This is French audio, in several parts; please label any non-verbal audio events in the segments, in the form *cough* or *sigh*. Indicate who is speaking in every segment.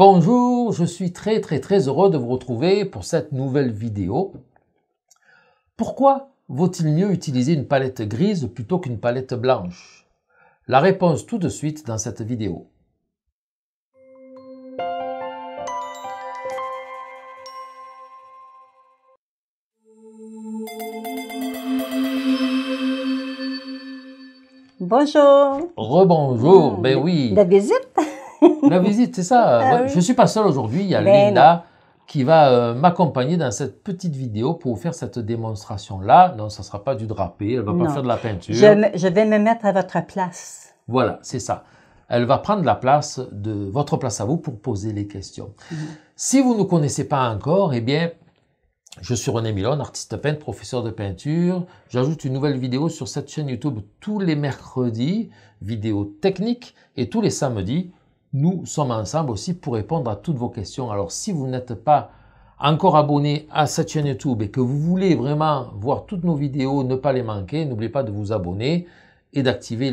Speaker 1: Bonjour, je suis très très très heureux de vous retrouver pour cette nouvelle vidéo. Pourquoi vaut-il mieux utiliser une palette grise plutôt qu'une palette blanche La réponse tout de suite dans cette vidéo. Bonjour. Rebonjour, ben ah, oui. La visite la visite, c'est ça. *laughs* Ah je ne suis pas seul aujourd'hui. Il y a ben Linda qui va euh, m'accompagner dans cette petite vidéo pour vous faire cette démonstration-là. Non, ça ne sera pas du drapé. Elle ne va pas faire de la peinture. Je,
Speaker 2: vais me mettre à votre place.
Speaker 1: Voilà, c'est ça. Elle va prendre la place de votre place à vous pour poser les questions. Mhm. Si vous ne connaissez pas encore, eh bien, je suis René Milon, artiste peintre, professeur de peinture. J'ajoute une nouvelle vidéo sur cette chaîne YouTube tous les mercredis, vidéo technique, et tous les samedis, nous sommes ensemble aussi pour répondre à toutes vos questions. Alors si vous n'êtes pas encore abonné à cette chaîne YouTube et que vous voulez vraiment voir toutes nos vidéos, ne pas les manquer, n'oubliez pas de vous abonner et d'activer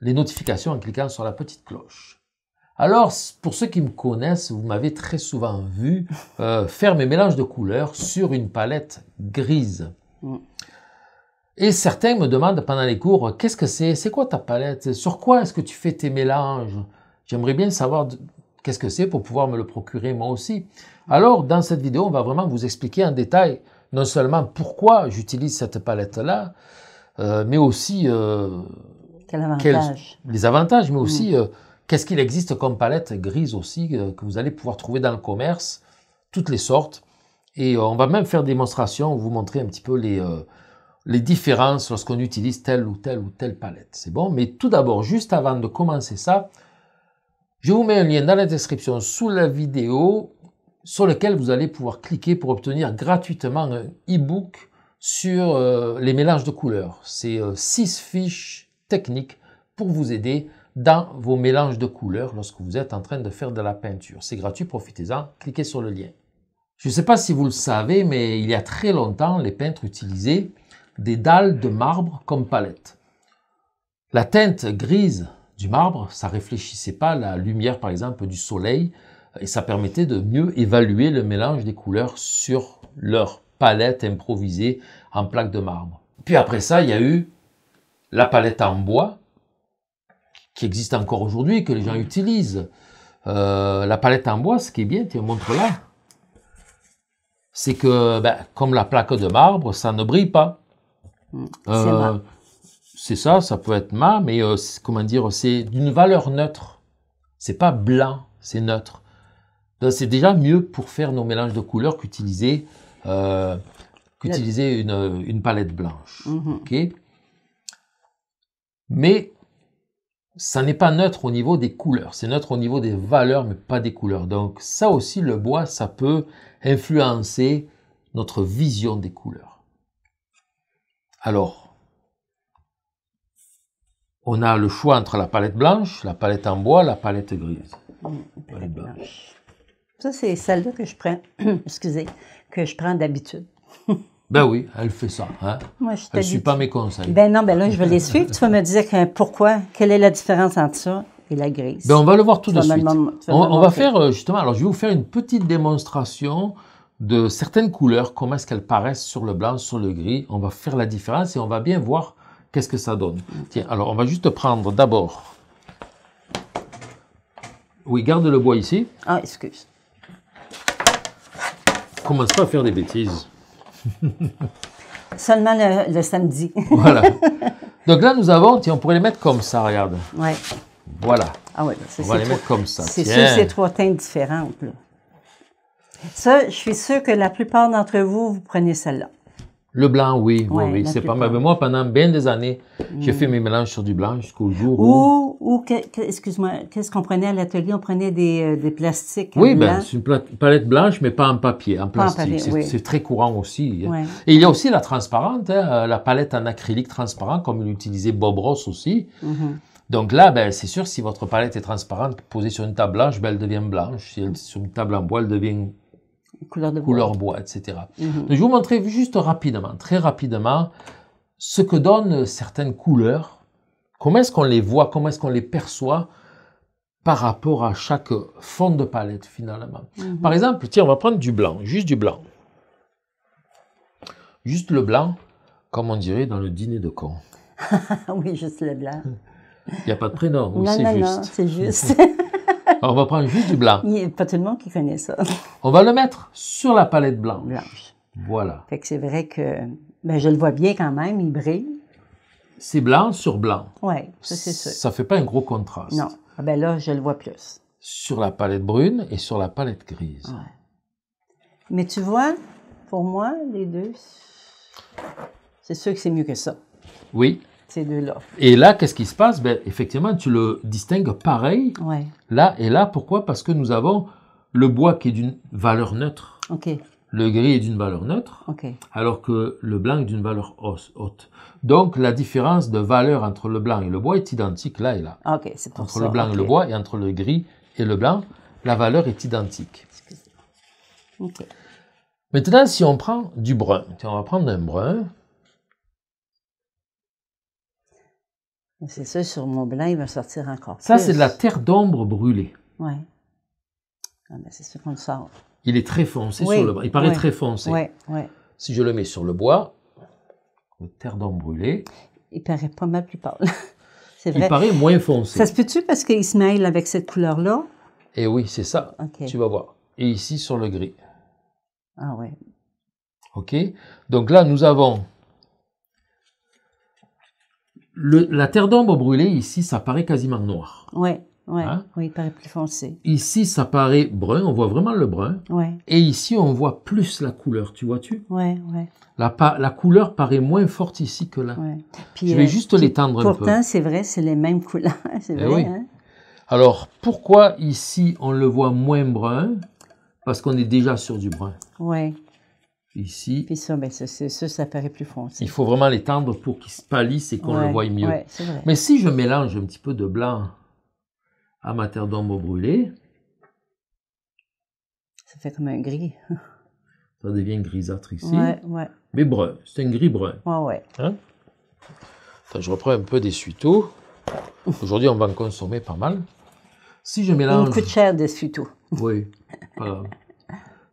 Speaker 1: les notifications en cliquant sur la petite cloche. Alors, pour ceux qui me connaissent, vous m'avez très souvent vu euh, faire mes mélanges de couleurs sur une palette grise. Mm. Et certains me demandent pendant les cours, qu'est-ce que c'est C'est quoi ta palette Sur quoi est-ce que tu fais tes mélanges J'aimerais bien savoir qu'est-ce que c'est pour pouvoir me le procurer moi aussi. Alors, dans cette vidéo, on va vraiment vous expliquer en détail non seulement pourquoi j'utilise cette palette-là, euh, mais aussi euh, les avantages, mais aussi mm. euh, qu'est-ce qu'il existe comme palette grise aussi que vous allez pouvoir trouver dans le commerce, toutes les sortes. Et on va même faire des démonstrations, vous montrer un petit peu les, les différences lorsqu'on utilise telle ou telle ou telle palette. C'est bon, mais tout d'abord, juste avant de commencer ça, je vous mets un lien dans la description sous la vidéo sur lequel vous allez pouvoir cliquer pour obtenir gratuitement un e-book sur euh, les mélanges de couleurs. C'est euh, six fiches techniques pour vous aider dans vos mélanges de couleurs lorsque vous êtes en train de faire de la peinture. C'est gratuit, profitez-en, cliquez sur le lien. Je ne sais pas si vous le savez, mais il y a très longtemps, les peintres utilisaient des dalles de marbre comme palette. La teinte grise marbre, ça réfléchissait pas la lumière par exemple du soleil et ça permettait de mieux évaluer le mélange des couleurs sur leur palette improvisée en plaques de marbre. Puis après ça, il y a eu la palette en bois qui existe encore aujourd'hui que les gens utilisent. Euh, la palette en bois, ce qui est bien, tu montres là, c'est que ben, comme la plaque de marbre, ça ne brille pas c'est ça, ça peut être ma, mais euh, comment dire, c'est d'une valeur neutre. C'est pas blanc, c'est neutre. C'est déjà mieux pour faire nos mélanges de couleurs qu'utiliser euh, qu'utiliser euh, une, palette blanche. Mm-hmm. mais ça n'est pas neutre au niveau des couleurs, c'est neutre au niveau des valeurs, mais pas des couleurs. Donc ça aussi, le bois, ça peut influencer notre vision des couleurs. Alors, on a le choix entre la palette blanche, la palette en bois, la palette grise.
Speaker 2: Mm, la palette blanche. Ça, c'est celle-là que je prends, *clears throat* excusez, que je prends d'habitude.
Speaker 1: *laughs* ben oui, elle fait ça. Hein? Moi, je elle ne suit pas mes conseils. Ben
Speaker 2: non, ben là, je vais les *laughs* suivre. tu vas me dire pourquoi, quelle est la différence entre ça et la grise. Ben, on va le voir tout de suite. on, on va faire,
Speaker 1: euh, justement, alors je vais vous faire une petite démonstration de certaines couleurs, comment est-ce qu'elles paraissent sur le blanc, sur le gris. On va faire la différence et on va bien voir Qu'est-ce que ça donne Tiens, alors on va juste prendre d'abord... Oui, garde le bois ici. Ah, excuse. Commence pas à faire des bêtises.
Speaker 2: *laughs* Seulement le, samedi. *laughs* voilà. *laughs*
Speaker 1: Donc là, nous avons, tiens, on pourrait les mettre comme ça, regarde. Oui. Voilà. Ah oui, ben, c'est On va les mettre comme ça. C'est sûr c'est
Speaker 2: trois teintes différentes. Ça, je suis sûr que la plupart d'entre vous, vous prenez celle-là.
Speaker 1: Le blanc, oui, oui, C'est pas mal. Mais moi, pendant bien des années, j'ai mm. fait mes mélanges sur du blanc jusqu'au jour où.
Speaker 2: Ou, excuse-moi, qu'est-ce qu'on prenait à l'atelier On prenait des, euh, des plastiques. Oui, hein, ben, c'est
Speaker 1: une palette blanche, mais pas en papier, en plastique. C'est très courant aussi. Hein. Et il y a aussi la transparente, hein, euh, la palette en acrylique transparent, comme l'utilisait Bob Ross aussi. Mm-hmm. Donc là, ben, c'est sûr, si votre palette est transparente, posée sur une table blanche, ben, elle devient blanche. Si elle est sur une table en bois, elle devient couleur de couleur bois. etc. Mhm. Donc, je vais vous montrer juste rapidement, très rapidement, ce que donnent certaines couleurs, comment est-ce qu'on les voit, comment est-ce qu'on les perçoit par rapport à chaque fond de palette finalement. Mhm. Par exemple, tiens, on va prendre du blanc, juste du blanc. Juste le blanc, comme on dirait dans le dîner de con.
Speaker 2: *laughs* oui, juste le blanc.
Speaker 1: Il n'y a pas de prénom, c'est juste. c'est juste. *laughs* *laughs* on va prendre juste du blanc. Il n'y
Speaker 2: a pas tout le monde qui connaît ça.
Speaker 1: on va le mettre sur la palette blanche.
Speaker 2: Voilà. c'est vrai que ben, je le vois bien quand même, il brille.
Speaker 1: C'est blanc sur blanc. Oui, ça c'est sûr. Ça fait pas un gros contraste. Non.
Speaker 2: Ah, ben là, je le vois plus.
Speaker 1: Sur la palette brune et sur la palette grise.
Speaker 2: Mais tu vois, pour moi, les deux, c'est sûr que c'est mieux que ça. Oui, et
Speaker 1: là, qu'est-ce qui se passe ben, Effectivement, tu le distingues pareil. Là et là, pourquoi Parce que nous avons le bois qui est d'une valeur neutre. Le gris est d'une valeur neutre, alors que le blanc est d'une valeur haute. Donc la différence de valeur entre le blanc et le bois est identique là et là. entre le blanc et le bois et entre le gris et le blanc, la valeur est identique. Maintenant, si on prend du brun, on va prendre un brun,
Speaker 2: C'est ça, sur mon blanc, il va sortir encore Ça, c'est de la
Speaker 1: terre d'ombre brûlée.
Speaker 2: Oui. Ah ben, c'est ce qu'on sort.
Speaker 1: Il est très foncé sur le blanc. Il paraît très foncé. Oui, oui. Si je le mets sur le bois, la terre d'ombre brûlée...
Speaker 2: Il paraît pas mal plus pâle. *laughs* c'est vrai. Il paraît moins foncé. Ça se peut-tu parce qu'il se mêle avec cette couleur-là?
Speaker 1: Eh oui, c'est ça. Tu vas voir. Et ici, sur le gris. Ah oui. OK? Donc là, nous avons la terre d'ombre brûlée, ici, ça paraît quasiment noir.
Speaker 2: Ouais, ouais, hein? Oui, il paraît plus foncé.
Speaker 1: Ici, ça paraît brun, on voit vraiment le brun. Ouais. Et ici, on voit plus la couleur, tu vois-tu Oui, ouais. La, la, couleur paraît moins forte ici que là. Je vais euh, juste l'étendre un peu. Pourtant,
Speaker 2: c'est vrai, c'est les mêmes couleurs. *laughs* c'est eh vrai, hein.
Speaker 1: Alors, pourquoi ici, on le voit moins brun Parce qu'on est déjà sur du brun. Oui. Ici.
Speaker 2: Puis ça, ben, ça, ça, paraît plus foncé.
Speaker 1: Il faut vraiment l'étendre pour qu'il se pâlisse et qu'on le voie mieux. Mais si je mélange un petit peu de blanc à ma terre d'ombre brûlée.
Speaker 2: Ça fait comme un gris. *laughs*
Speaker 1: ça devient grisâtre ici. Mais brun, c'est un gris brun. Ouais, ouais. Hein je reprends un peu des tout Aujourd'hui, on va en consommer pas mal. Si je mélange. coûte cher des tout oui. *laughs*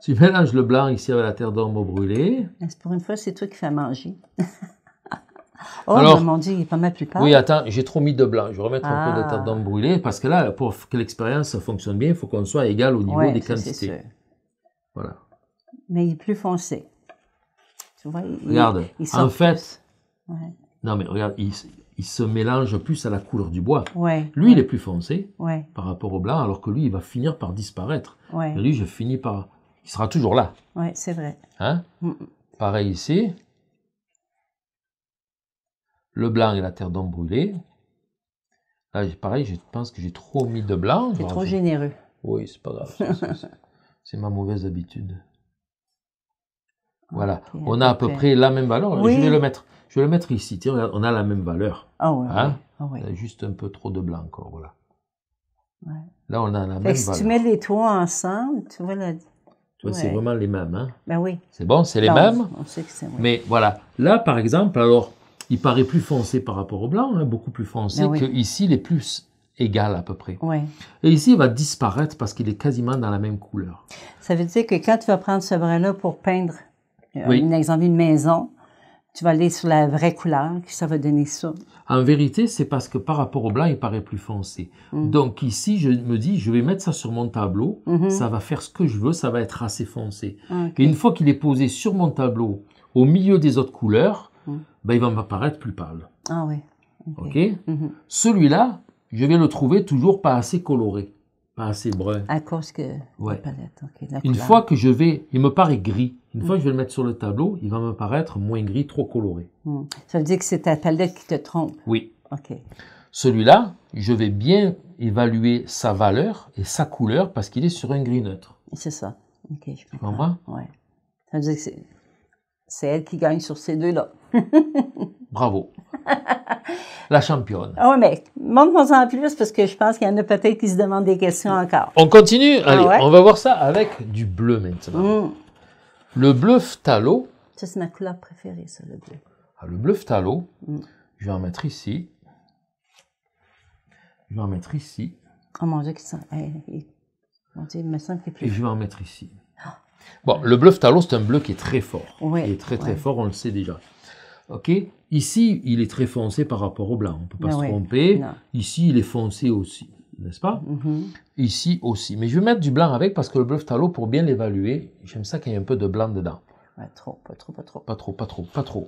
Speaker 1: Tu mélanges le blanc ici avec la terre d'ombre brûlée.
Speaker 2: Pour une fois, c'est toi qui fais à manger.
Speaker 1: *laughs* oh, Alors,
Speaker 2: mon Dieu, il est pas mal plus pas. Oui,
Speaker 1: attends, j'ai trop mis de blanc. Je vais remettre un peu de terre d'ombre ah. brûlée parce que là, pour que l'expérience fonctionne bien, il faut qu'on soit égal au niveau des quantités. Voilà.
Speaker 2: Mais il est plus foncé. Tu vois, il, regarde, il, en fait,
Speaker 1: non mais regarde, il, se mélange plus à la couleur du bois. Ouais, lui, il est plus foncé ouais. par rapport au blanc, alors que lui, il va finir par disparaître. Et lui, je finis par il sera toujours là.
Speaker 2: Oui, c'est vrai.
Speaker 1: Hein Pareil ici. Le blanc et la terre d'homme brûlée. Là, pareil, je pense que j'ai trop mis de blanc. j'ai trop généreux. Oui, c'est pas
Speaker 2: grave.
Speaker 1: c'est *laughs* ma mauvaise habitude.
Speaker 2: Voilà. Ah, on a à peu près, la même valeur. Je vais le
Speaker 1: mettre. Je vais le mettre ici. on a la même valeur. Ah ouais, a hein ah euh, juste un peu trop de blanc encore. Voilà. Là, on a la même valeur. Si tu mets
Speaker 2: les trois ensemble, tu vois la
Speaker 1: c'est vraiment les mêmes. Hein. Ben oui. C'est bon, c'est les mêmes.
Speaker 2: On sait que Mais
Speaker 1: voilà. Là, par exemple, alors, il paraît plus foncé par rapport au blanc, hein, beaucoup plus foncé, que ben ici. qu'ici, il est plus égal à peu près. Ouais. Et ici, il va disparaître parce qu'il est quasiment dans la même couleur.
Speaker 2: Ça veut dire que quand tu vas prendre ce brin-là pour peindre,
Speaker 1: euh, exemple,
Speaker 2: une maison, tu vas aller sur la vraie couleur, ça va donner ça.
Speaker 1: En vérité, c'est parce que par rapport au blanc, il paraît plus foncé. Mm. Donc ici, je me dis, je vais mettre ça sur mon tableau, mm-hmm. ça va faire ce que je veux, ça va être assez foncé. Et une fois qu'il est posé sur mon tableau, au milieu des autres couleurs, mm. ben, il va m'apparaître plus pâle. Ah oui. OK, mm-hmm. Celui-là, je viens le trouver toujours pas assez coloré. Ah, c'est brun. À cause que la palette. une fois que je vais, il me paraît gris. Une fois que je vais le mettre sur le tableau, il va me paraître moins gris, trop coloré.
Speaker 2: Hmm. Ça veut dire que c'est ta palette qui te trompe.
Speaker 1: Oui. OK. Celui-là, je vais bien évaluer sa valeur et sa couleur parce qu'il est sur un gris neutre. C'est ça. OK, je comprends. Tu comprends? Ouais.
Speaker 2: Ça veut dire que c'est elle qui gagne sur ces deux-là.
Speaker 1: *laughs* Bravo. *laughs* La championne.
Speaker 2: Ah oui, mais montre-moi en plus parce que je pense qu'il y en a peut-être qui se demandent des questions encore.
Speaker 1: On continue. Ah Allez, on va voir ça avec du bleu maintenant. Mm. Le bleu phtalo.
Speaker 2: Ça, c'est ma couleur préférée, ça, le bleu.
Speaker 1: Ah, le bleu phtalo, mm. je vais en mettre ici. Je vais en mettre ici.
Speaker 2: Oh mon Dieu, eh, eh, Mon il me semble plus. Et je vais en
Speaker 1: mettre ici. Bon, le bluff talon c'est un bleu qui est très fort. il est très très fort, on le sait déjà. OK Ici, il est très foncé par rapport au blanc, on ne peut pas ah se tromper. Ici, il est foncé aussi, n'est-ce pas mhm. Ici aussi. Mais je vais mettre du blanc avec parce que le bluff talon pour bien l'évaluer, j'aime ça qu'il y ait un peu de blanc dedans. Pas trop, pas trop, pas trop. Pas trop, pas trop, pas trop.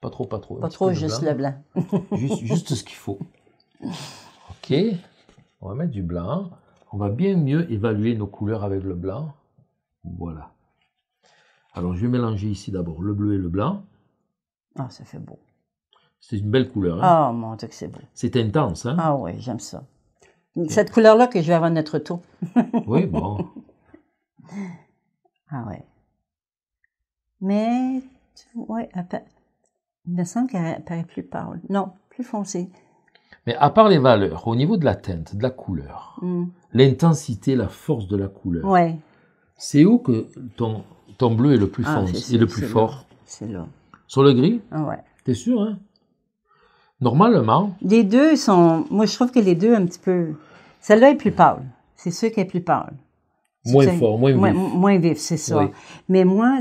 Speaker 1: Pas trop, pas trop. Pas trop, juste le blanc.
Speaker 2: *laughs* juste
Speaker 1: ce qu'il faut. OK. On va mettre du blanc. On va bien mieux évaluer nos couleurs avec le blanc. Voilà. Alors je vais mélanger ici d'abord le bleu et le blanc. Ah, ça fait beau. C'est une belle couleur. Hein.
Speaker 2: Ah, mon Dieu, c'est beau.
Speaker 1: C'est intense, hein? Ah oui, j'aime ça.
Speaker 2: Cette couleur-là que je vais avoir notre tour. *laughs* oui, bon. *laughs* Ah ouais. Mais, ouais, il me semble qu'elle paraît plus pâle. Non, plus foncée.
Speaker 1: Mais à part les valeurs, au niveau de la teinte, de la couleur, hmm. l'intensité, la force de la couleur, oui c'est où que ton, bleu est le plus ah, le plus fort C'est là. Sur le gris Oui. Ah ouais. T'es sûr, hein Normalement.
Speaker 2: Les deux sont. Moi, je trouve que les deux, un petit peu. Celle-là est plus pâle. C'est sûr qu'elle est plus pâle.
Speaker 1: Moins fort, moins vif. Moins, vif, c'est ça.
Speaker 2: Mais moi,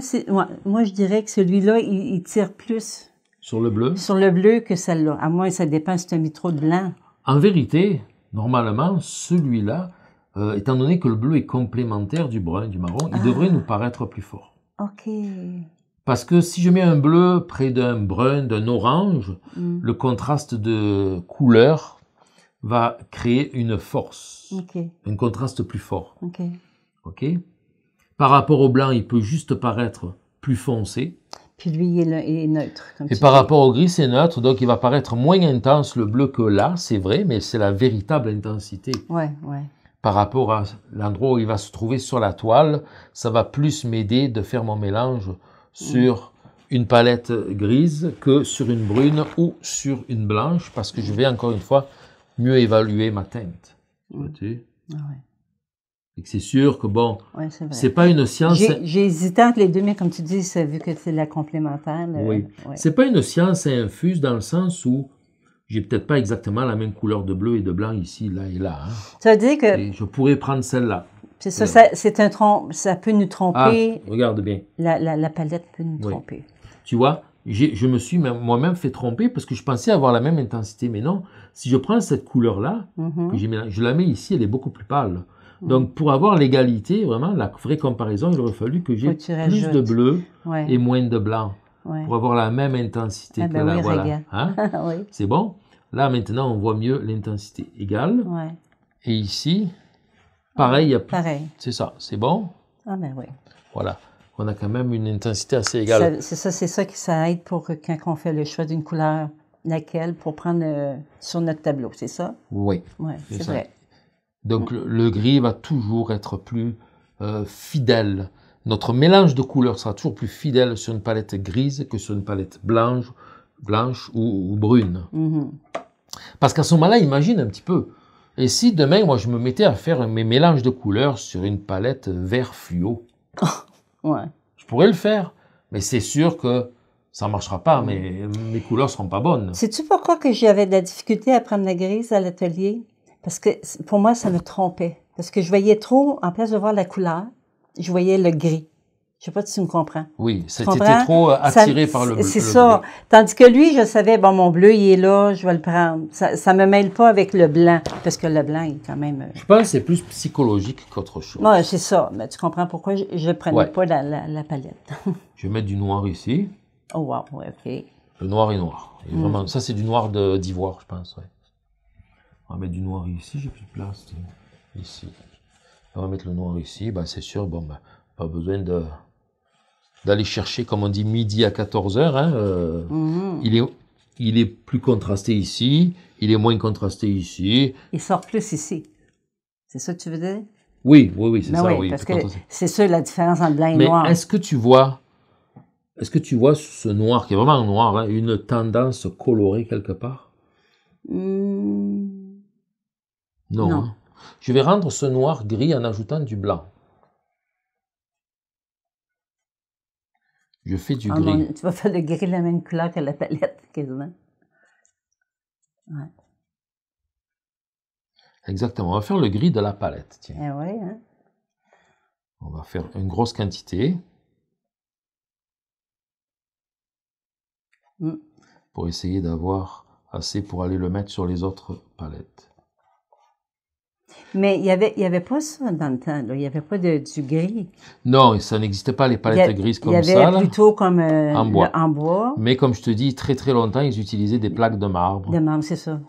Speaker 2: moi, je dirais que celui-là, il, tire plus.
Speaker 1: Sur le bleu? Sur
Speaker 2: le bleu que celle-là. À moins, ça dépense si tu mis trop de blanc.
Speaker 1: En vérité, normalement, celui-là, euh, étant donné que le bleu est complémentaire du brun, du marron, il devrait ah. nous paraître plus fort. Ok. Parce que si je mets un bleu près d'un brun, d'un orange, mm. le contraste de couleur va créer une force, un contraste plus fort. Ok. Ok. Par rapport au blanc, il peut juste paraître plus foncé.
Speaker 2: Puis lui, est, neutre. et par rapport
Speaker 1: au gris, c'est neutre, donc il va paraître moins intense le bleu que là, c'est vrai, mais c'est la véritable intensité. Ouais, ouais par rapport à l'endroit où il va se trouver sur la toile, ça va plus m'aider de faire mon mélange sur une palette grise que sur une brune ou sur une blanche, parce que je vais encore une fois mieux évaluer ma teinte. vois, mm. Tu ah C'est sûr que bon, c'est pas une science.
Speaker 2: J'ai hésité entre les deux, mais comme tu dis, vu que c'est la complémentaire. Oui. C'est
Speaker 1: pas une science infuse dans le sens où j'ai peut-être pas exactement la même couleur de bleu et de blanc ici, là et là. Hein. Ça veut dire que... je pourrais prendre celle-là. C'est ça, euh. ça
Speaker 2: c'est un ça peut nous tromper. Ah, regarde bien. La, palette peut nous tromper.
Speaker 1: Tu vois, je me suis moi-même fait tromper parce que je pensais avoir la même intensité, mais non. Si je prends cette couleur-là, mm-hmm. je la mets ici, elle est beaucoup plus pâle. Donc, pour avoir l'égalité, vraiment, la vraie comparaison, il aurait fallu que j'ai plus de bleu et moins de blanc pour avoir la même intensité ah que ben voilà. Hein? *laughs* Ah c'est bon Là, maintenant, on voit mieux l'intensité égale. Et ici, pareil, il a Pareil. C'est ça, c'est bon Ah ben oui. Voilà. On a quand même une intensité assez égale.
Speaker 2: C'est ça, c'est ça, qui ça aide pour euh, quand on fait le choix d'une couleur, laquelle, pour prendre euh, sur notre tableau, c'est ça?
Speaker 1: Oui. c'est vrai. Donc, le, gris va toujours être plus euh, fidèle. Notre mélange de couleurs sera toujours plus fidèle sur une palette grise que sur une palette blanche, blanche ou, brune. Mm-hmm. Parce qu'à ce moment-là, imagine un petit peu. Et si demain, moi, je me mettais à faire mes mélanges de couleurs sur une palette vert fluo *laughs* Je pourrais le faire, mais c'est sûr que ça ne marchera pas, mais mes couleurs ne seront pas bonnes. Sais-tu
Speaker 2: pourquoi que j'avais de la difficulté à prendre la grise à l'atelier? Parce que pour moi, ça me trompait. Parce que je voyais trop, en place de voir la couleur, je voyais le gris. Je sais pas si tu me comprends.
Speaker 1: Oui, c'était trop euh, attiré par le bleu. C'est ça.
Speaker 2: Tandis que lui, je savais, bon, mon bleu, il est là, je vais le prendre. Ça ne me mêle pas avec le blanc, parce que le blanc est quand même... Euh, je
Speaker 1: pense que c'est plus psychologique qu'autre chose. Oui,
Speaker 2: c'est ça. Mais tu comprends pourquoi je ne prenais pas la, la, palette.
Speaker 1: *laughs* je vais mettre du noir ici.
Speaker 2: Oh, wow, OK.
Speaker 1: Le noir est noir. Hmm. vraiment, ça, c'est du noir d'ivoire, je pense, On va mettre du noir ici, j'ai plus de place. Ici on va mettre le noir ici, ben c'est sûr, bon, ben, pas besoin d'aller chercher, comme on dit, midi à 14h. Hein, euh, mhm. il, est, il est plus contrasté ici, il est moins contrasté ici.
Speaker 2: Il sort plus ici. C'est ça que tu veux dire?
Speaker 1: Oui, oui, oui, c'est ben ça. parce que
Speaker 2: c'est ça la différence entre blanc et Mais noir. Est-ce
Speaker 1: que tu vois, est-ce que tu vois ce noir qui est vraiment noir, hein, une tendance colorée quelque part?
Speaker 2: Hmm.
Speaker 1: Non. non. Hein. Je vais rendre ce noir gris en ajoutant du blanc. Je fais du ah, gris. tu
Speaker 2: vas faire le gris de la même couleur que la palette, quasiment.
Speaker 1: Exactement. On va faire le gris de la palette. Eh
Speaker 2: hein.
Speaker 1: On va faire une grosse quantité. Mm. Pour essayer d'avoir assez pour aller le mettre sur les autres palettes.
Speaker 2: Mais il n'y avait, y avait pas ça dans le temps. Il n'y avait pas de, du gris.
Speaker 1: Non, ça n'existait pas, les palettes grises comme ça. Il y avait
Speaker 2: plutôt comme euh, en, bois.
Speaker 1: Mais comme je te dis, très très longtemps, ils utilisaient des plaques de marbre.
Speaker 2: De marbre, c'est ça.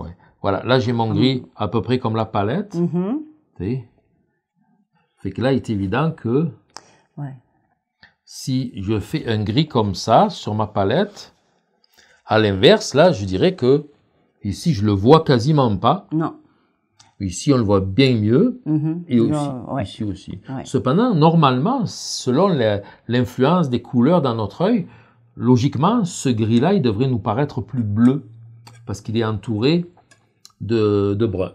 Speaker 1: Voilà, là j'ai mon ah. gris à peu près comme la palette. Mm-hmm. Tu Fait que là, il est évident que si je fais un gris comme ça sur ma palette, à l'inverse, là, je dirais que ici, je le vois quasiment pas. Non. Ici, on le voit bien mieux, mm-hmm. et aussi, oh, ici aussi. Cependant, normalement, selon l'influence des couleurs dans notre œil, logiquement, ce gris-là, il devrait nous paraître plus bleu, parce qu'il est entouré de, brun.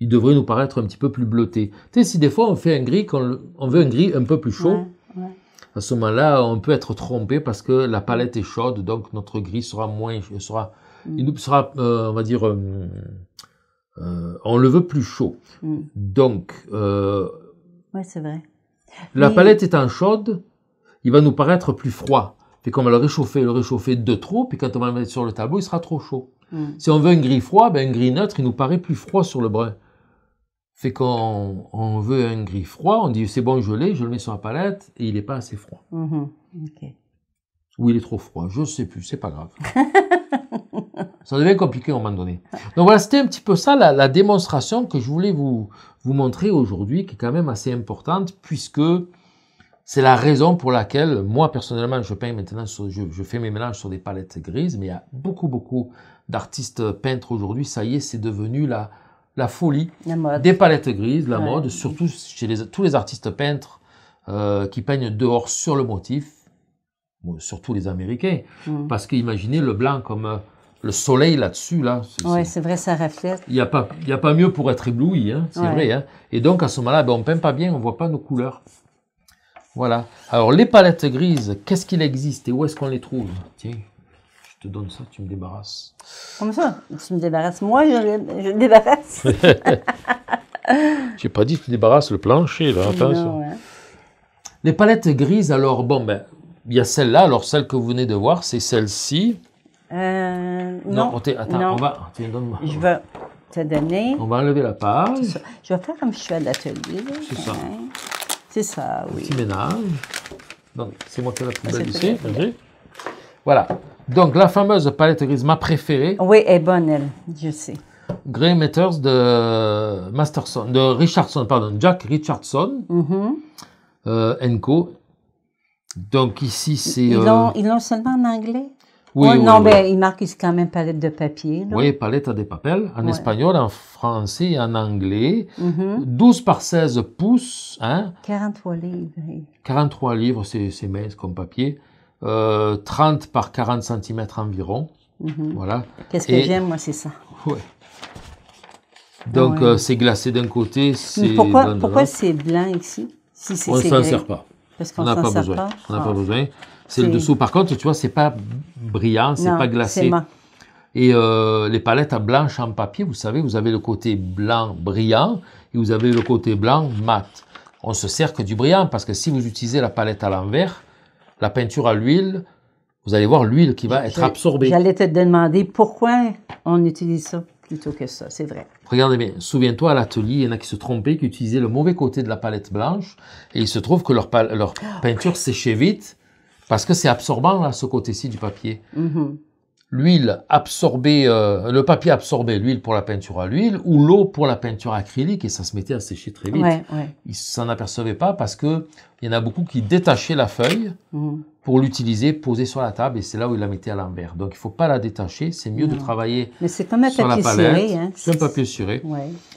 Speaker 1: Il devrait nous paraître un petit peu plus bleuté. Tu sais, si des fois on fait un gris, on, veut un gris un peu plus chaud, à ce moment-là, on peut être trompé parce que la palette est chaude, donc notre gris sera moins, sera, mm. nous sera, euh, on va dire, euh, euh, on le veut plus chaud. Hmm. Donc, euh, c'est vrai. La palette étant chaude, il va nous paraître plus froid. fait qu'on va le réchauffer, le réchauffer de trop, puis quand on va le mettre sur le tableau, il sera trop chaud. Hmm. Si on veut un gris froid, ben un gris neutre, il nous paraît plus froid sur le brun. Fait qu'on on veut un gris froid, on dit c'est bon, je l'ai, je le mets sur la palette, et il n'est pas assez froid. Mhm. Ou il est trop froid, je ne sais plus, c'est pas grave. *laughs* Ça devient compliqué à un moment donné. Donc voilà, c'était un petit peu ça la, démonstration que je voulais vous, vous montrer aujourd'hui, qui est quand même assez importante, puisque c'est la raison pour laquelle moi personnellement je peins maintenant, sur, je, fais mes mélanges sur des palettes grises, mais il y a beaucoup beaucoup d'artistes peintres aujourd'hui, ça y est, c'est devenu la, la folie des palettes grises, la mode, surtout chez les, tous les artistes peintres euh, qui peignent dehors sur le motif, surtout les Américains, mmh. parce qu'imaginez le blanc comme le soleil là-dessus, là.
Speaker 2: Oui, c'est vrai, ça reflète.
Speaker 1: Il n'y a, pas, a pas mieux pour être ébloui, hein, c'est vrai. Hein. Et donc, à ce moment-là, ben, on ne peint pas bien, on ne voit pas nos couleurs. Voilà. Alors, les palettes grises, qu'est-ce qu'il existe et où est-ce qu'on les trouve Tiens, je te donne ça, tu me débarrasses.
Speaker 2: Comme ça Tu me débarrasses Moi, je, je débarrasse.
Speaker 1: n'ai *laughs* pas dit que tu débarrasses le plancher, là. Attention. Les palettes grises, alors, bon, ben, il y a celle-là. Alors, celle que vous venez de voir, c'est celle-ci.
Speaker 2: Euh, non, attends, on va. Je vais te donner. On
Speaker 1: va enlever la page.
Speaker 2: Je vais faire comme je suis à l'atelier. C'est ça. C'est ça, oui. petit ménage.
Speaker 1: Donc, c'est moi qui ai la poubelle ah, ici. Voilà. Donc, la fameuse palette grise, ma préférée. Oui, elle est bonne, elle. Je sais. Grey Matters de Masterson, de Richardson, pardon, Jack Richardson, mm Enco. Donc ici, c'est... Ils euh,
Speaker 2: l'ont seulement en anglais
Speaker 1: Oh oui, non, mais ben,
Speaker 2: il marque quand même palette de papier. Oui,
Speaker 1: palette de papels en espagnol, en français, en anglais. 12 mm-hmm. par 16 pouces. Hein?
Speaker 2: 43 livres.
Speaker 1: 43 livres, c'est mince comme papier. 30 euh, par 40 cm environ. Mm-hmm. Voilà. Qu'est-ce que j'aime, moi, c'est ça. Ouais. Donc, euh, c'est glacé d'un côté, c'est. Pourquoi, pourquoi
Speaker 2: c'est blanc ici si On ne s'en sert pas. Parce qu'on n'a pas, besoin. On n'a pas ah. besoin. C'est le dessous.
Speaker 1: Par contre, tu vois, c'est pas brillant, c'est pas glacé. Et euh, les palettes à blanche en papier, vous savez, vous avez le côté blanc brillant et vous avez le côté blanc mat. On se sert que du brillant parce que si vous utilisez la palette à l'envers, la peinture à l'huile, vous allez voir l'huile qui va être absorbée. J'allais
Speaker 2: te demander pourquoi on utilise ça plutôt que ça, c'est vrai.
Speaker 1: Regardez bien, souviens-toi à l'atelier, il y en a qui se trompaient, qui utilisaient le mauvais côté de la palette blanche et il se trouve que leur, leur oh, peinture séchait vite parce que c'est absorbant là, ce côté-ci du papier. Mhm. L'huile absorbée, euh, le papier absorbait l'huile pour la peinture à l'huile ou l'eau pour la peinture acrylique et ça se mettait à sécher très vite. Il ne s'en apercevait pas parce que il y en a beaucoup qui détachaient la feuille mhm. pour l'utiliser poser sur la table et c'est là où ils la mettaient à l'envers. Donc il faut pas la détacher, c'est mieux de travailler Mais c'est un sur papier la palette, hein. un papier ciré.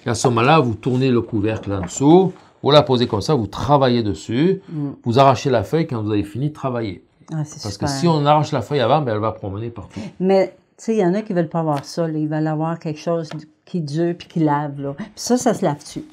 Speaker 1: à ce moment-là, vous tournez le couvercle en dessous vous la posez comme ça, vous travaillez dessus, mm. vous arrachez la feuille quand vous avez fini de travailler. Ah, Parce super. que si on arrache la feuille avant, ben, elle va promener partout.
Speaker 2: Mais tu sais, il y en a qui veulent pas avoir ça. Ils veulent avoir quelque chose qui dure puis qui lave. Là. Puis ça, ça se lave dessus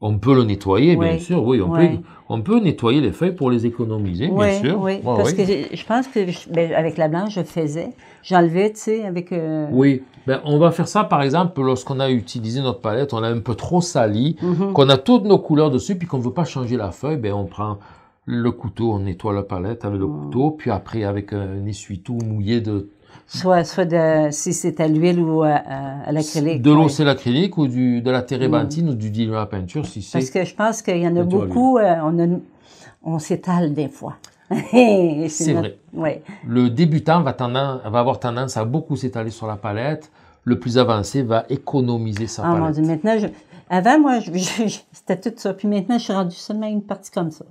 Speaker 1: On peut le nettoyer, bien sûr, oui. On, Peut, on peut nettoyer les feuilles pour les économiser, bien sûr. Oui, oui. parce que
Speaker 2: je pense que ben, avec la blanche, je faisais. J'enlevais, tu sais, avec... Euh,
Speaker 1: oui, ben, on va faire ça, par exemple, lorsqu'on a utilisé notre palette, on a un peu trop sali, mhm. qu'on a toutes nos couleurs dessus, puis qu'on ne veut pas changer la feuille, ben, on prend le couteau, on nettoie la palette avec le mhm. couteau, puis après, avec un essuie-tout mouillé de...
Speaker 2: Soit, soit de, si c'est à l'huile ou à, l'acrylique. De l'eau,
Speaker 1: l'acrylique, ou du, de la térébenthine, mhm. ou du diluant à peinture, si c'est... Parce que
Speaker 2: je pense qu'il y en a beaucoup, euh, on s'étale des fois. *laughs* c'est vrai.
Speaker 1: Le débutant va, va avoir tendance à beaucoup s'étaler sur la palette. Le plus avancé va économiser sa ah, palette.
Speaker 2: maintenant, Avant, moi, je... c'était tout ça. Puis maintenant, je suis rendu seulement une partie comme ça.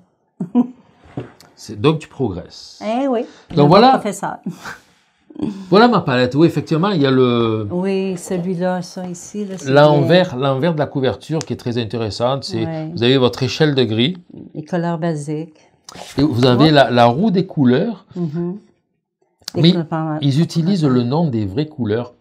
Speaker 1: *laughs* donc, tu progresses.
Speaker 2: Eh oui. Donc, voilà. Professeur. *laughs*
Speaker 1: Voilà ma palette. Oui, effectivement, il y a le.
Speaker 2: Oui, celui-là, ça ici. L'envers,
Speaker 1: de la couverture qui est très intéressante. C'est vous avez votre échelle de gris.
Speaker 2: Les couleurs basiques
Speaker 1: vous avez la, roue des couleurs, mhm. mais hein, ils utilisent le nom des vraies couleurs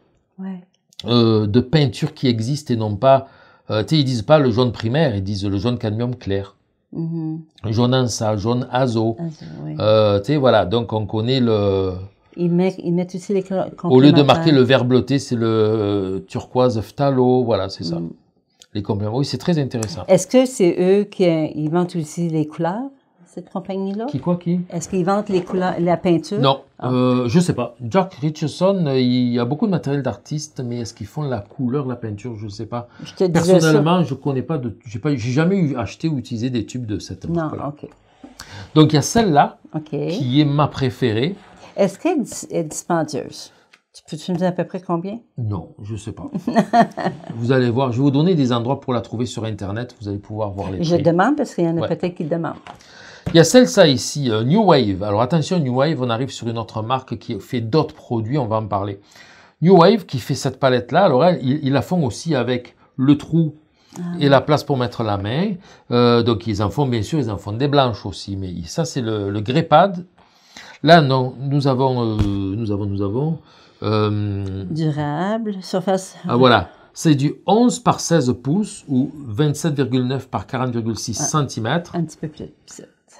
Speaker 1: euh, de peinture qui existent et non pas. Euh, ils disent pas le jaune primaire, ils disent le jaune cadmium clair. Mhm. Jaune ansa, jaune azo. Ah, euh, voilà, donc on connaît le.
Speaker 2: Ils mettent, aussi les Au lieu de marquer le
Speaker 1: vert bleuté, c'est le euh, turquoise phtalo, voilà, c'est ça. Mm. Les compléments. Oui, c'est très intéressant. Est-ce
Speaker 2: que c'est eux qui inventent aussi les couleurs compagnie-là? Qui quoi, qui? Est-ce qu'ils vendent les couleurs, la peinture? Non,
Speaker 1: je ah. euh, je sais pas. Jack Richardson, euh, il y a beaucoup de matériel d'artiste, mais est-ce qu'ils font la couleur, la peinture? Je ne sais pas. Personnellement, je ne connais pas de, n'ai pas, jamais eu, acheté ou utilisé des tubes de cette marque-là. Non, ok. Donc, il y a celle-là, qui est ma préférée.
Speaker 2: Est-ce qu'elle est dispendieuse? Peux-tu me dire à peu près combien?
Speaker 1: Non, je ne sais pas. *laughs* vous allez voir, je vais vous donner des endroits pour la trouver sur Internet. Vous allez pouvoir voir les Je demande
Speaker 2: parce qu'il y en a peut-être qui demandent.
Speaker 1: Il y a celle-là ici, euh, New Wave. Alors attention, New Wave, on arrive sur une autre marque qui fait d'autres produits, on va en parler. New Wave qui fait cette palette-là, alors il ils, la font aussi avec le trou ah. et la place pour mettre la main. Euh, donc ils en font, bien sûr, ils en font des blanches aussi, mais ça c'est le, le pad. Là, non, nous avons, euh, nous avons, nous avons... Euh,
Speaker 2: Durable, surface... Ah voilà,
Speaker 1: c'est du 11 par 16 pouces ou 27,9 par 40,6 cm. Un petit peu plus.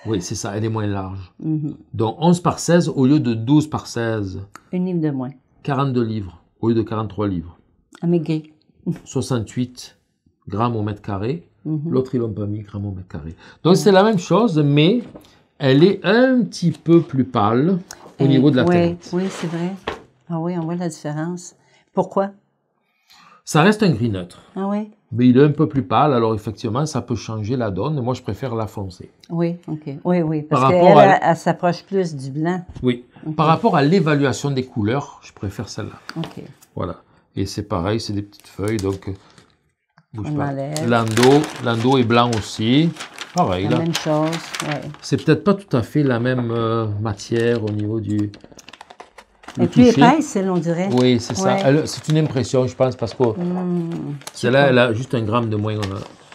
Speaker 1: Oui, c'est ça, elle est moins large. Mm-hmm. Donc 11 par 16 au lieu de 12 par 16. Une livre de moins. 42 livres au lieu de 43 livres. 68 ah, *laughs* grammes au mètre carré. Mm-hmm. L'autre, ils l'ont pas mis grammes au mètre carré. Donc c'est la même chose, mais elle est un petit peu plus pâle au niveau de la tête.
Speaker 2: Oui, c'est vrai. Ah oui, on voit la différence. Pourquoi?
Speaker 1: Ça reste un gris neutre. Ah oui? mais il est un peu plus pâle, alors effectivement, ça peut changer la donne. Moi, je préfère la foncée.
Speaker 2: Oui, OK. Oui, oui, parce qu'elle à... s'approche plus du blanc.
Speaker 1: Oui. Par rapport à l'évaluation des couleurs, je préfère celle-là. OK. Voilà. Et c'est pareil, c'est des petites feuilles, donc... Euh, bouge pas. Lando, est blanc aussi. Pareil, la même
Speaker 2: chose, ouais.
Speaker 1: C'est peut-être pas tout à fait la même euh, matière au niveau du... Le et plus épaisse, on dirait. Oui, c'est ça. C'est une impression, je pense, parce que hmm. celle-là, elle a juste un gramme de moins,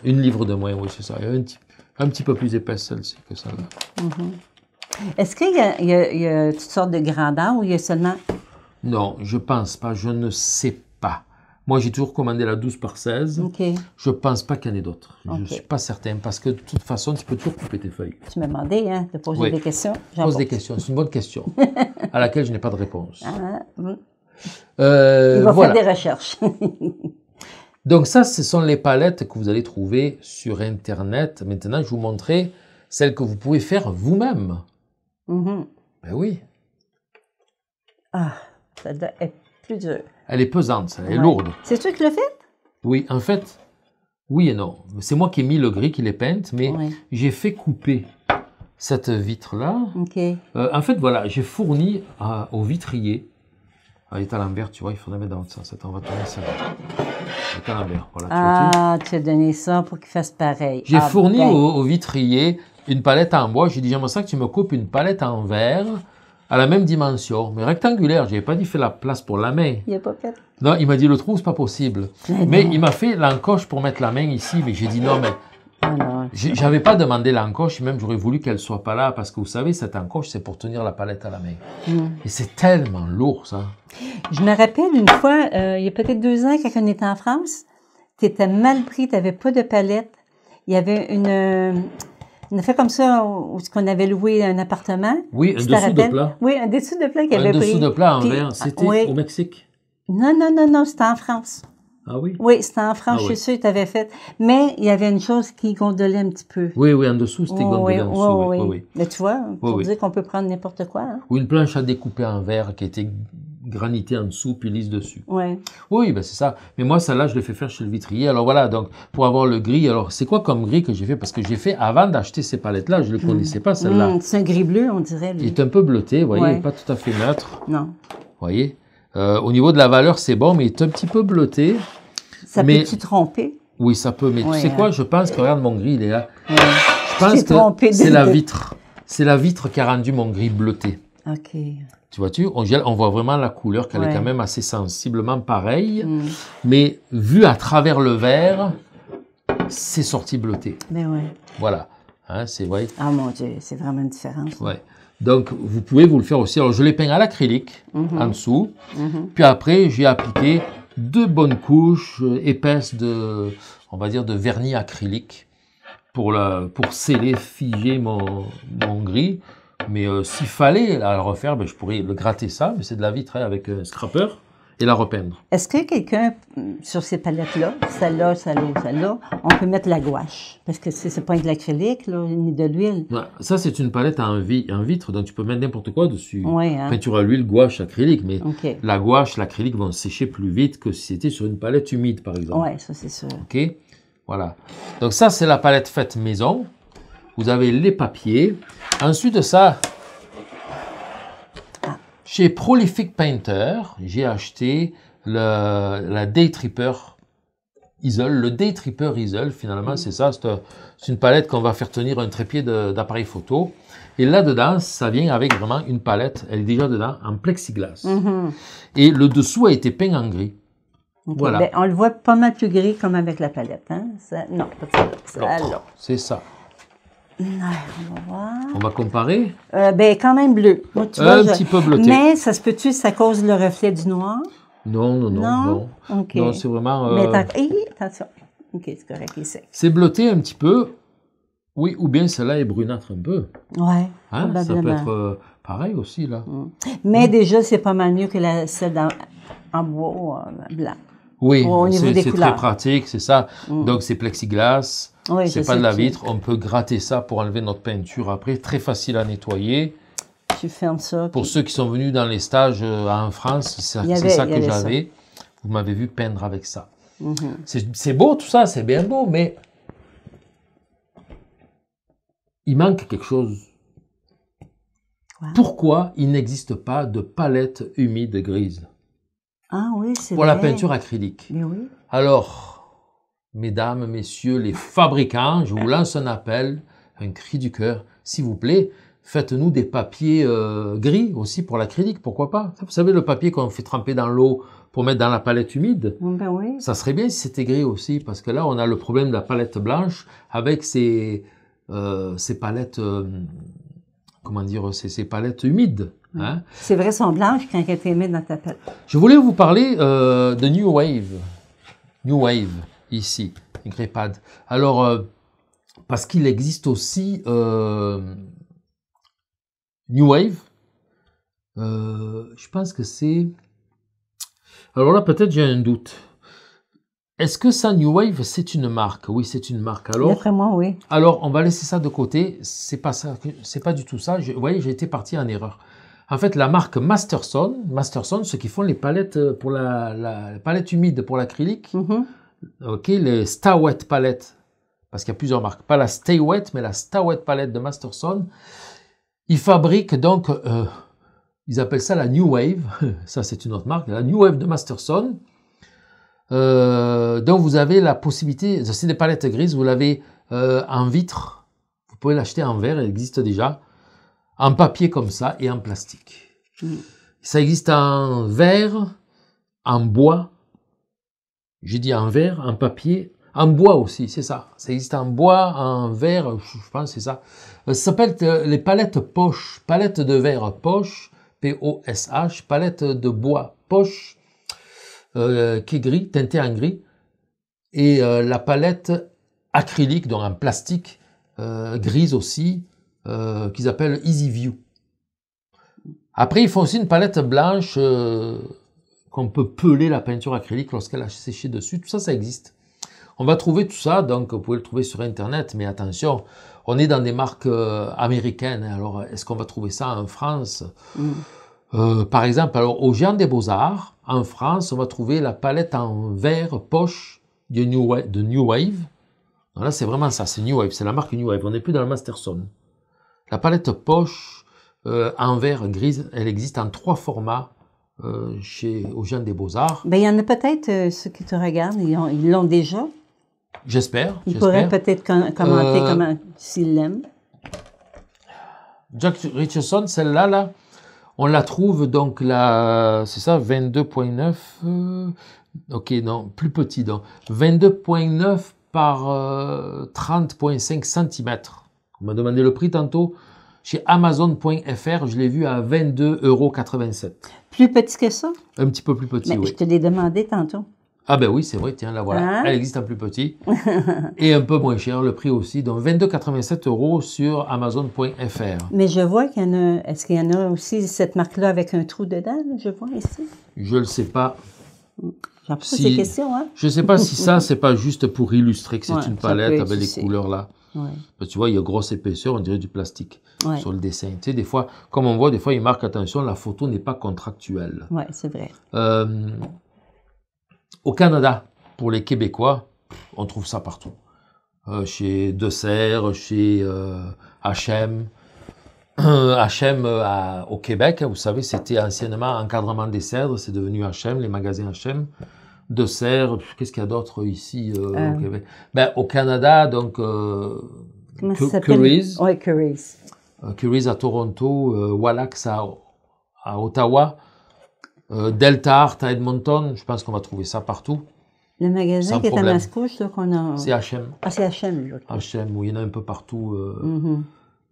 Speaker 1: une livre de moins, oui, c'est ça. Un petit, un petit, peu plus épaisse, celle-ci, que celle-là.
Speaker 2: Mm-hmm. Est-ce qu'il y, a toutes sortes de grandeurs ou il y a seulement...
Speaker 1: Non, je pense pas, je ne sais pas. Moi, j'ai toujours commandé la 12 par 16. Je ne pense pas qu'il y en ait d'autres. Je ne suis pas certain parce que de toute façon, tu peux toujours couper tes feuilles.
Speaker 2: Tu m'as demandé hein, de poser des questions. Je pose des
Speaker 1: questions, c'est une bonne question. *laughs* à laquelle je n'ai pas de réponse. Ah, mmh. euh, faire des recherches. *laughs* Donc ça, ce sont les palettes que vous allez trouver sur Internet. Maintenant, je vous montrer celles que vous pouvez faire vous-même. Mmh. Ben oui.
Speaker 2: Ah, ça doit être plus dur.
Speaker 1: Elle est pesante, elle est lourde. C'est toi qui l'as fait Oui, en fait, oui et non. C'est moi qui ai mis le gris qui les peinte, mais j'ai fait couper cette vitre-là. Ok. Euh, en fait, voilà, j'ai fourni au vitrier, ah, est à l'envers, tu vois, il faudrait mettre dans ça. on va tourner ça. à l'envers, voilà. ah,
Speaker 2: tu as donné ça pour qu'il fasse pareil. J'ai ah, fourni ben. au,
Speaker 1: vitrier une palette en bois. J'ai dit, j'aimerais ça que tu me coupes une palette en verre à la même dimension, mais rectangulaire. n'avais pas dit fait la place pour la main. Il n'y a pas fait. Non, il m'a dit le trou, n'est pas possible. mais il m'a fait l'encoche pour mettre la main ici, mais j'ai dit non, mais j'avais pas demandé l'encoche, même j'aurais voulu qu'elle soit pas là, parce que vous savez, cette encoche, c'est pour tenir la palette à la main. Et c'est tellement lourd, ça.
Speaker 2: Je me rappelle une fois, euh, il y a peut-être deux ans, quand on était en France, tu étais mal pris, tu n'avais pas de palette. Il y avait une. on a fait comme ça, où qu'on avait loué un appartement. Oui, un dessous de plat. Oui, un dessous de plat qu'il avait pris. Un dessous de plat en verre, c'était ah, au Mexique. Non, non, non, non, c'était en France. Ah oui? Oui, c'était en France, ah je suis tu avais fait. Mais il y avait une chose qui gondolait un petit peu. Oui, oui, en dessous, c'était gondolé en dessous. Oui, oui, Mais tu vois, pour dire qu'on peut prendre n'importe quoi. Hein.
Speaker 1: Ou une planche à découper en verre qui était granité en dessous puis lisse dessus. Ouais. Oui, ben c'est ça. Mais moi, celle-là, je l'ai fait faire chez le vitrier. Alors voilà, donc pour avoir le gris, alors c'est quoi comme gris que j'ai fait Parce que j'ai fait avant d'acheter ces palettes-là, je ne mm. connaissais pas, celle-là. Mm, c'est un gris bleu, on dirait. Il est un peu bleuté, vous voyez, pas tout à fait neutre. Non. Vous voyez euh, au niveau de la valeur, c'est bon, mais il est un petit peu bleuté. Ça mais... peut Oui, ça peut, mais tu sais quoi, je pense que, regarde mon gris, il est là. Je
Speaker 2: pense que c'est la vitre.
Speaker 1: C'est la vitre qui a rendu mon gris bleuté. Ok. Tu vois-tu, on, voit vraiment la couleur qu'elle est quand même assez sensiblement pareille, mm. mais vu à travers le verre, c'est sorti bleuté. Mais ouais. Voilà. Hein, c'est vrai. Ah mon Dieu, c'est vraiment une différence. Ouais. Donc, vous pouvez vous le faire aussi. Alors, je l'ai peint à l'acrylique mhm. en dessous. Mhm. Puis après, j'ai appliqué deux bonnes couches euh, épaisses de, on va dire, de vernis acrylique pour, la, pour sceller, figer mon, gris. Mais euh, s'il fallait la refaire, ben, je pourrais le gratter ça. Mais c'est de la vitre avec un euh, scrapper et la repeindre.
Speaker 2: Est-ce que quelqu'un, mm, sur ces palettes-là, celle-là, celle-là, celle-là, on peut mettre la gouache? Parce que c'est pas de l'acrylique, ni de l'huile.
Speaker 1: ça, c'est une palette en, vitre, donc tu peux mettre n'importe quoi dessus. Ouais, hein? Peinture à l'huile, gouache, acrylique, mais la gouache, l'acrylique vont sécher plus vite que si c'était sur une palette humide, par exemple. Oui, ça, c'est sûr. OK? Voilà. Donc ça, c'est la palette faite maison. Vous avez les papiers. Ensuite de ça, chez Prolific Painter, j'ai acheté le, la Day Tripper Isole. Le Day Tripper Isole, finalement, c'est ça. C'est une palette qu'on va faire tenir un trépied d'appareil photo. Et là-dedans, ça vient avec vraiment une palette. Elle est déjà dedans, en plexiglas. Mm-hmm. Et le dessous a été peint en gris. voilà. Ben,
Speaker 2: on le voit pas mal plus gris comme avec la palette. Hein? non, pas ça. C'est ça on va voir.
Speaker 1: On va comparer?
Speaker 2: Euh, ben, quand même bleu. un petit peu bleuté. Mais ça se peut-tu, ça cause le reflet du noir?
Speaker 1: Non, non, non. Non, non. c'est vraiment. Euh, Mais
Speaker 2: attention. OK, c'est correct, il
Speaker 1: C'est bleuté un petit peu. Oui, ou bien cela est brunâtre un peu. Oui. Hein? Ça peut être euh, pareil aussi, là. Mm.
Speaker 2: Mais déjà, c'est pas mal mieux que la, celle en, bois euh, blanc. Oui, c'est très
Speaker 1: pratique, c'est ça. Mm. Donc, c'est plexiglas. Oui, c'est pas de la vitre, on peut gratter ça pour enlever notre peinture après, très facile à nettoyer.
Speaker 2: Tu fermes ça. Pour ceux
Speaker 1: qui sont venus dans les stages euh, en France, c'est ça que j'avais. Vous m'avez vu peindre avec ça. Mhm. C'est beau tout ça, c'est bien beau, mais il manque quelque chose. Pourquoi il n'existe pas de palette humide grise
Speaker 2: ah, oui, Pour la peinture
Speaker 1: acrylique. Mais oui. Alors, mesdames, messieurs les fabricants, je vous lance un appel, un cri du cœur, s'il vous plaît, faites-nous des papiers euh, gris aussi pour la critique, pourquoi pas Vous savez, le papier qu'on fait tremper dans l'eau pour mettre dans la palette humide, oh, ben ça serait bien si c'était gris aussi, parce que là, on a le problème de la palette blanche avec ces, euh, palettes, euh, comment dire, ces, ces palettes humides. Hein?
Speaker 2: C'est blanches quand elles sont dans ta palette.
Speaker 1: Je voulais vous parler de New Wave. New Wave ici, Alors, euh, parce qu'il existe aussi euh, New Wave. Euh, je pense que c'est... Alors là, peut-être j'ai un doute. Est-ce que ça, New Wave, c'est une marque Oui, c'est une marque. Alors, moi, oui. Alors, on va laisser ça de côté. C'est pas ça, c'est pas du tout ça. vous voyez, j'ai été parti en erreur. En fait, la marque Masterson, Masterson, ceux qui font les palettes pour la, palette humide pour l'acrylique, mhm ok, les Stawet palettes, parce qu'il y a plusieurs marques, pas la Stawet, mais la Stawet palette de Masterson. Ils fabriquent donc, euh, ils appellent ça la New Wave, *laughs* ça c'est une autre marque, la New Wave de Masterson. Euh, donc vous avez la possibilité, c'est des palettes grises, vous l'avez euh, en vitre, vous pouvez l'acheter en verre, elle existe déjà, en papier comme ça et en plastique. Mm. Ça existe en verre, en bois j'ai dit en verre, en papier, en bois aussi, c'est ça. Ça existe en bois, en verre, je pense, c'est ça. Euh, ça s'appelle euh, les palettes poche, palettes de verre poche, P-O-S-H, palettes de bois poche, euh, qui est gris, teinté en gris, et la palette acrylique, donc en plastique, euh, grise aussi, qu'ils appellent Easy View. Après, ils font aussi une palette blanche qu'on peut peler la peinture acrylique lorsqu'elle a séché dessus. Tout ça, ça existe. On va trouver tout ça, donc vous pouvez le trouver sur Internet, mais attention, on est dans des marques euh, américaines. Alors, est-ce qu'on va trouver ça en France mm. euh, Par exemple, alors, au Géant des Beaux-Arts, en France, on va trouver la palette en verre poche de New, Wave. là, c'est vraiment ça, c'est New Wave, c'est la marque New Wave. On n'est plus dans la Masterson. La palette poche euh, en verre grise, elle existe en trois formats euh, chez, aux gens des beaux-arts.
Speaker 2: Ben, il y en a peut-être euh, ceux qui te regardent, ils l'ont déjà.
Speaker 1: J'espère. Ils pourraient peut-être commenter euh, comment
Speaker 2: s'ils l'aiment.
Speaker 1: Jack Richardson, celle-là, là, on la trouve donc là, c'est ça, 22.9. ok, non, plus petit, donc 22.9 par 30.5 cm. On m'a demandé le prix tantôt chez Amazon.fr, je l'ai vu à 22,87 euros.
Speaker 2: Plus petit que ça?
Speaker 1: Un petit peu plus petit, oui. Je te
Speaker 2: l'ai demandé tantôt.
Speaker 1: Ah ben oui, c'est vrai, tiens, la voilà. Elle hein? ah, existe en plus petit *laughs* et un peu moins cher, le prix aussi. Donc 22,87 euros sur Amazon.fr.
Speaker 2: Mais je vois qu'il y en a... Est-ce qu'il y en a aussi cette marque-là avec un trou dedans, je vois ici?
Speaker 1: Je ne le sais pas. J'ai questions, hein? Je ne sais pas si *laughs* ça, c'est pas juste pour illustrer que c'est une palette avec les couleurs-là. Parce que tu vois, il y a grosse épaisseur, on dirait du plastique sur le dessin. Tu sais, des fois, comme on voit, des fois, il marque attention, la photo n'est pas contractuelle. Ouais, c'est vrai. Euh, au Canada, pour les Québécois, on trouve ça partout. Euh, chez De Serre, chez HM. HM au Québec, vous savez, c'était anciennement encadrement des cèdres, c'est devenu HM, les magasins HM de serre. Qu'est-ce qu'il y a d'autre ici euh, au euh. Québec ben, Au Canada, donc, euh, Comment ça Oui, à Toronto, Wallax à, Ottawa, Delta Art à Edmonton. Je pense qu'on va trouver ça partout.
Speaker 2: Le magasin qui est à Mascouche, qu'on a. C'est HM. Ah, c'est HM,
Speaker 1: HM, il y en a un peu partout. Mm-hmm.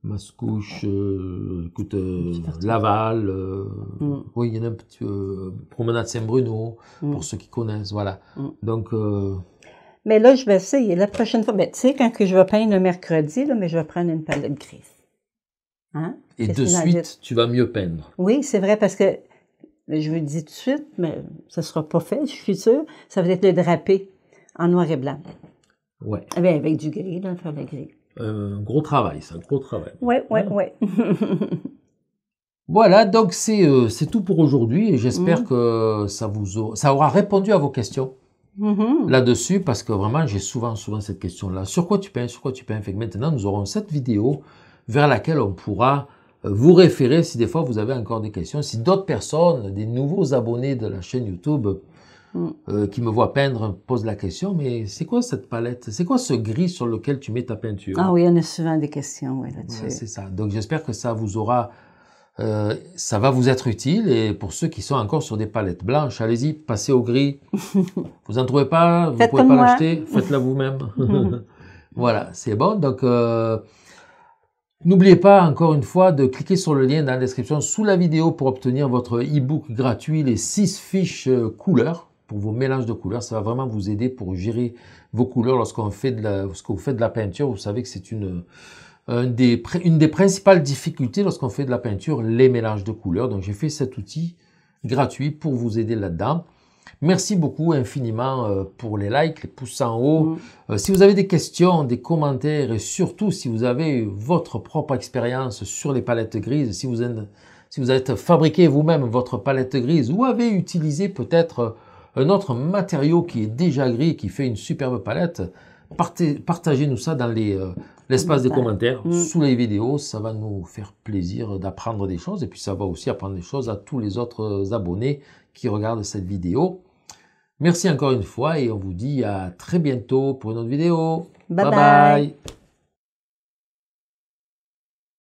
Speaker 1: Mascouche, euh, écoute, euh, Laval, euh, mm. oui, il y en a un petit Promenade Saint-Bruno, mm. pour ceux qui connaissent, voilà. Mm. Donc.
Speaker 2: Mais là, je vais essayer. La prochaine fois, tu sais, quand que je vais peindre le mercredi, là, mais je vais prendre une palette grise. Hein? Et de suite,
Speaker 1: tu vas mieux peindre.
Speaker 2: Oui, c'est vrai, parce que, je vous le dis tout de suite, mais ça ne sera pas fait, je suis sûr, ça va être le drapé en noir et blanc. Oui. Eh avec du gris, là, faire gris.
Speaker 1: Euh, un gros travail, c'est un gros travail.
Speaker 2: Ouais, ouais, ouais. *laughs*
Speaker 1: voilà, donc euh, c'est tout pour aujourd'hui et j'espère mhm. que ça vous ça aura répondu à vos questions. Mhm. là-dessus parce que vraiment j'ai souvent souvent cette question là sur quoi tu peins sur quoi tu peins fait maintenant nous aurons cette vidéo vers laquelle on pourra euh, vous référer si des fois vous avez encore des questions si d'autres personnes des nouveaux abonnés de la chaîne YouTube euh, qui me voit peindre pose la question, mais c'est quoi cette palette C'est quoi ce gris sur lequel tu mets ta peinture Ah
Speaker 2: oui, on a souvent des questions là-dessus. c'est ça.
Speaker 1: Donc j'espère que ça vous aura... Euh, ça va vous être utile et pour ceux qui sont encore sur des palettes blanches, allez-y, passez au gris. *laughs* vous n'en trouvez pas, vous ne pouvez pas l'acheter, faites-la vous-même. *laughs* *laughs* voilà, c'est bon. Donc, euh, N'oubliez pas encore une fois de cliquer sur le lien dans la description sous la vidéo pour obtenir votre e-book gratuit, les 6 fiches couleurs pour vos mélanges de couleurs. Ça va vraiment vous aider pour gérer vos couleurs lorsqu'on fait de la, vous faites de la peinture. Vous savez que c'est une, un des, une des principales difficultés lorsqu'on fait de la peinture, les mélanges de couleurs. Donc j'ai fait cet outil gratuit pour vous aider là-dedans. Merci beaucoup infiniment euh, pour les likes, les pouces en haut. Mm. Euh, si vous avez des questions, des commentaires et surtout si vous avez votre propre expérience sur les palettes grises, si vous, si vous avez fabriqué vous-même votre palette grise ou avez utilisé peut-être un autre matériau qui est déjà gris, qui fait une superbe palette. Partagez-nous ça dans euh, l'espace les, des commentaires, mm. sous les vidéos. Ça va nous faire plaisir d'apprendre des choses. Et puis ça va aussi apprendre des choses à tous les autres abonnés qui regardent cette vidéo. Merci encore une fois et on vous dit à très bientôt pour une autre vidéo. bye. bye.